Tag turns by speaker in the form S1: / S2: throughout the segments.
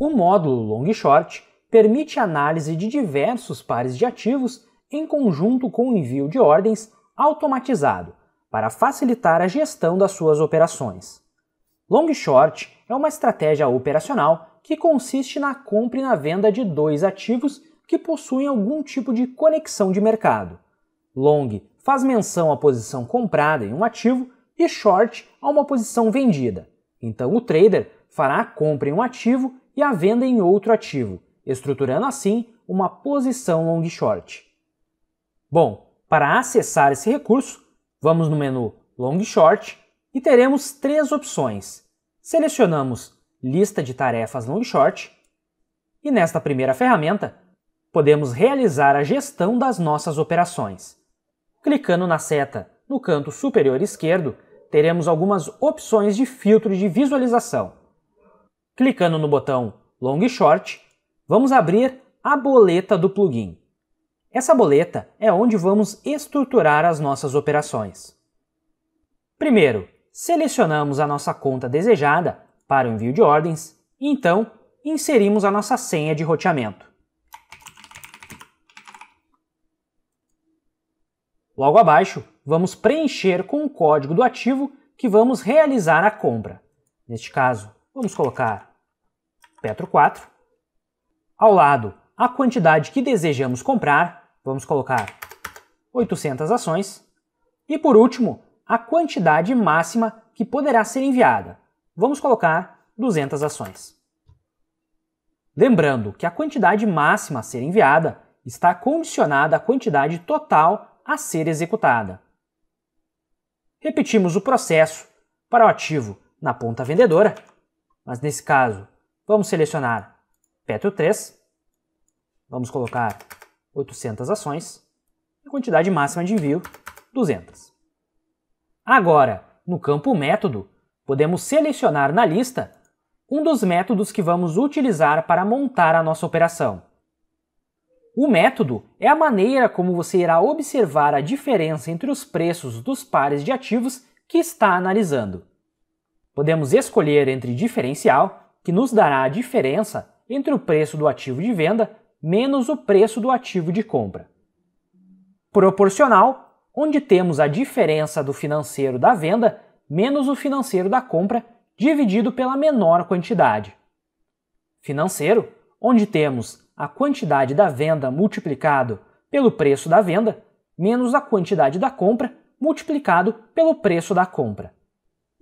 S1: O módulo long short permite análise de diversos pares de ativos em conjunto com o envio de ordens automatizado para facilitar a gestão das suas operações. Long short é uma estratégia operacional que consiste na compra e na venda de dois ativos que possuem algum tipo de conexão de mercado. Long faz menção à posição comprada em um ativo e short a uma posição vendida. Então o trader fará a compra em um ativo e a venda em outro ativo, estruturando assim uma posição long short. Bom, para acessar esse recurso, vamos no menu long short e teremos três opções. Selecionamos lista de tarefas long short e nesta primeira ferramenta podemos realizar a gestão das nossas operações. Clicando na seta no canto superior esquerdo, teremos algumas opções de filtro de visualização. Clicando no botão Long Short, vamos abrir a boleta do plugin. Essa boleta é onde vamos estruturar as nossas operações. Primeiro, selecionamos a nossa conta desejada para o envio de ordens e então inserimos a nossa senha de roteamento. Logo abaixo, vamos preencher com o código do ativo que vamos realizar a compra. Neste caso, Vamos colocar Petro 4. Ao lado, a quantidade que desejamos comprar, vamos colocar 800 ações. E por último, a quantidade máxima que poderá ser enviada. Vamos colocar 200 ações. Lembrando que a quantidade máxima a ser enviada está condicionada à quantidade total a ser executada. Repetimos o processo para o ativo na ponta vendedora mas nesse caso, vamos selecionar Petro 3, vamos colocar 800 ações e quantidade máxima de envio 200. Agora, no campo método, podemos selecionar na lista um dos métodos que vamos utilizar para montar a nossa operação. O método é a maneira como você irá observar a diferença entre os preços dos pares de ativos que está analisando. Podemos escolher entre diferencial, que nos dará a diferença entre o preço do ativo de venda menos o preço do ativo de compra. Proporcional, onde temos a diferença do financeiro da venda menos o financeiro da compra dividido pela menor quantidade. Financeiro, onde temos a quantidade da venda multiplicado pelo preço da venda menos a quantidade da compra multiplicado pelo preço da compra.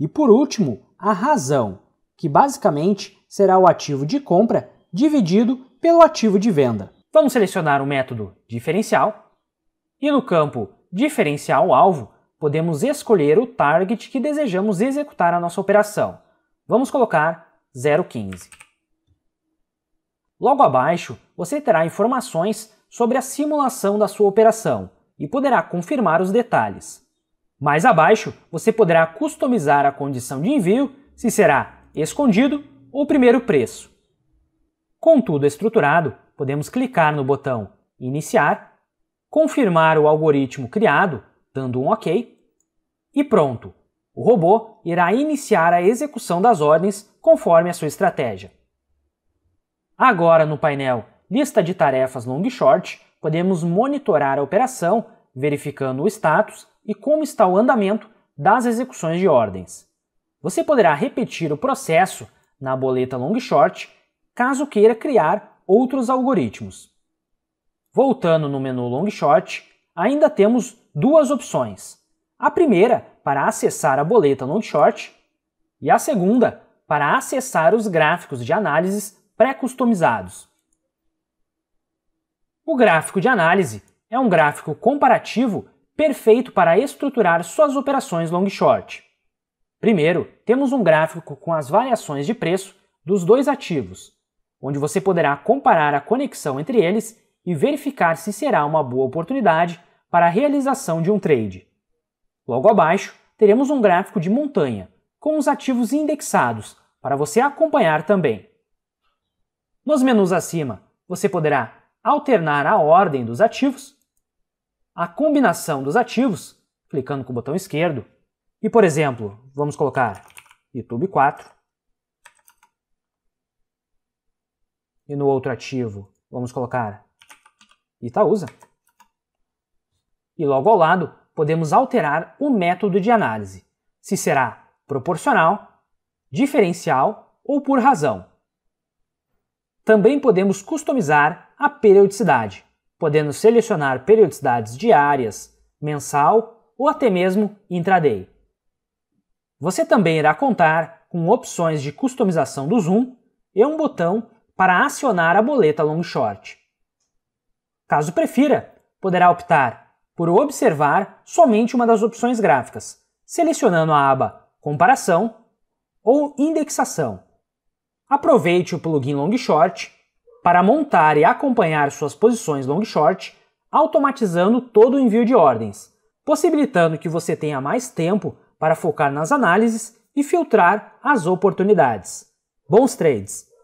S1: E por último, a razão, que basicamente será o ativo de compra dividido pelo ativo de venda. Vamos selecionar o método diferencial e no campo diferencial alvo podemos escolher o target que desejamos executar a nossa operação. Vamos colocar 0,15. Logo abaixo, você terá informações sobre a simulação da sua operação e poderá confirmar os detalhes. Mais abaixo, você poderá customizar a condição de envio se será escondido ou primeiro preço. Com tudo estruturado, podemos clicar no botão Iniciar, confirmar o algoritmo criado, dando um OK, e pronto! O robô irá iniciar a execução das ordens conforme a sua estratégia. Agora, no painel Lista de tarefas long short, podemos monitorar a operação, verificando o status e como está o andamento das execuções de ordens. Você poderá repetir o processo na boleta long short caso queira criar outros algoritmos. Voltando no menu long short, ainda temos duas opções. A primeira para acessar a boleta long short e a segunda para acessar os gráficos de análises pré-customizados. O gráfico de análise é um gráfico comparativo perfeito para estruturar suas operações long short. Primeiro, temos um gráfico com as variações de preço dos dois ativos, onde você poderá comparar a conexão entre eles e verificar se será uma boa oportunidade para a realização de um trade. Logo abaixo, teremos um gráfico de montanha, com os ativos indexados, para você acompanhar também. Nos menus acima, você poderá alternar a ordem dos ativos a combinação dos ativos, clicando com o botão esquerdo, e, por exemplo, vamos colocar YouTube 4, e no outro ativo vamos colocar Itaúsa. E logo ao lado podemos alterar o método de análise, se será proporcional, diferencial ou por razão. Também podemos customizar a periodicidade, podendo selecionar periodicidades diárias, mensal ou até mesmo intraday. Você também irá contar com opções de customização do zoom e um botão para acionar a boleta long short. Caso prefira, poderá optar por observar somente uma das opções gráficas, selecionando a aba Comparação ou Indexação. Aproveite o plugin Long Short para montar e acompanhar suas posições long short, automatizando todo o envio de ordens, possibilitando que você tenha mais tempo para focar nas análises e filtrar as oportunidades. Bons trades!